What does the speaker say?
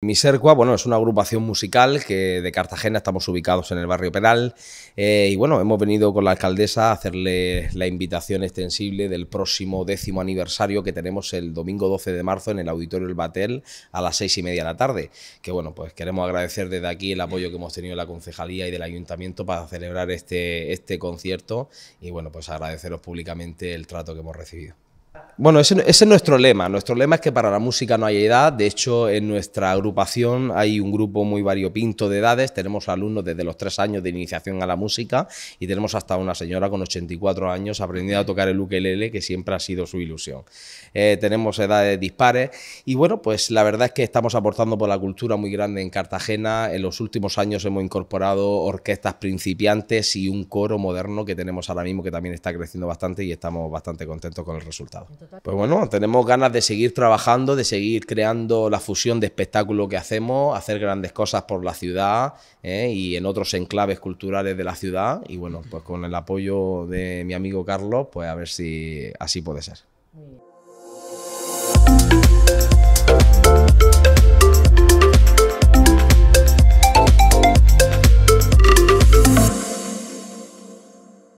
Misercua, bueno, es una agrupación musical que de Cartagena estamos ubicados en el barrio Penal eh, y bueno, hemos venido con la alcaldesa a hacerle la invitación extensible del próximo décimo aniversario que tenemos el domingo 12 de marzo en el Auditorio El Batel a las seis y media de la tarde, que bueno, pues queremos agradecer desde aquí el apoyo que hemos tenido de la concejalía y del ayuntamiento para celebrar este, este concierto y bueno, pues agradeceros públicamente el trato que hemos recibido. Bueno, ese, es nuestro lema. Nuestro lema es que para la música no hay edad. De hecho, en nuestra agrupación hay un grupo muy variopinto de edades. Tenemos alumnos desde los tres años de iniciación a la música y tenemos hasta una señora con 84 años aprendiendo a tocar el ukelele, que siempre ha sido su ilusión. Eh, tenemos edades dispares y bueno, pues la verdad es que estamos aportando por la cultura muy grande en Cartagena. En los últimos años hemos incorporado orquestas principiantes y un coro moderno que tenemos ahora mismo que también está creciendo bastante y estamos bastante contentos con el resultado. Pues bueno, tenemos ganas de seguir trabajando, de seguir creando la fusión de espectáculo que hacemos, hacer grandes cosas por la ciudad ¿eh? y en otros enclaves culturales de la ciudad. Y bueno, pues con el apoyo de mi amigo Carlos, pues a ver si así puede ser.